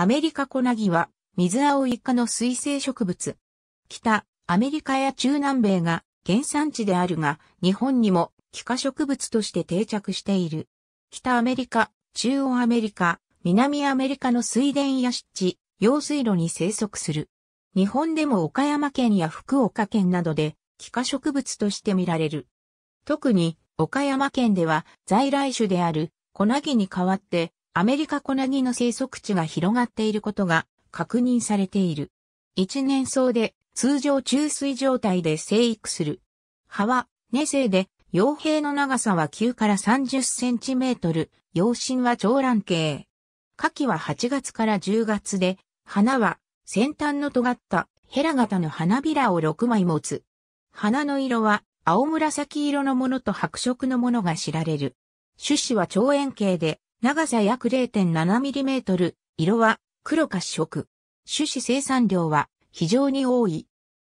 アメリカコナギは、水青イカの水生植物。北、アメリカや中南米が原産地であるが、日本にも帰化植物として定着している。北アメリカ、中央アメリカ、南アメリカの水田や湿地、用水路に生息する。日本でも岡山県や福岡県などで、帰化植物として見られる。特に、岡山県では在来種である、小ナギに代わって、アメリカコナギの生息地が広がっていることが確認されている。一年草で通常中水状態で生育する。葉は根性で、傭兵の長さは9から30センチメートル、陽身は長卵形。花期は8月から10月で、花は先端の尖ったヘラ型の花びらを6枚持つ。花の色は青紫色のものと白色のものが知られる。種子は長円形で、長さ約 0.7mm、色は黒褐色。種子生産量は非常に多い。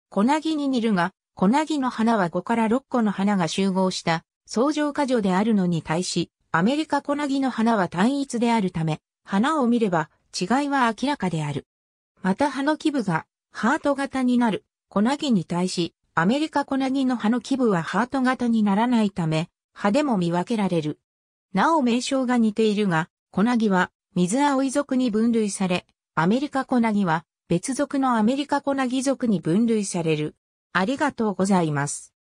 小なぎに似るが、小なぎの花は5から6個の花が集合した相乗果樹であるのに対し、アメリカ小なぎの花は単一であるため、花を見れば違いは明らかである。また葉の基部がハート型になる小なぎに対し、アメリカ小なぎの葉の基部はハート型にならないため、葉でも見分けられる。なお名称が似ているが、コナギは水青い属に分類され、アメリカコナギは別属のアメリカコナギ属に分類される。ありがとうございます。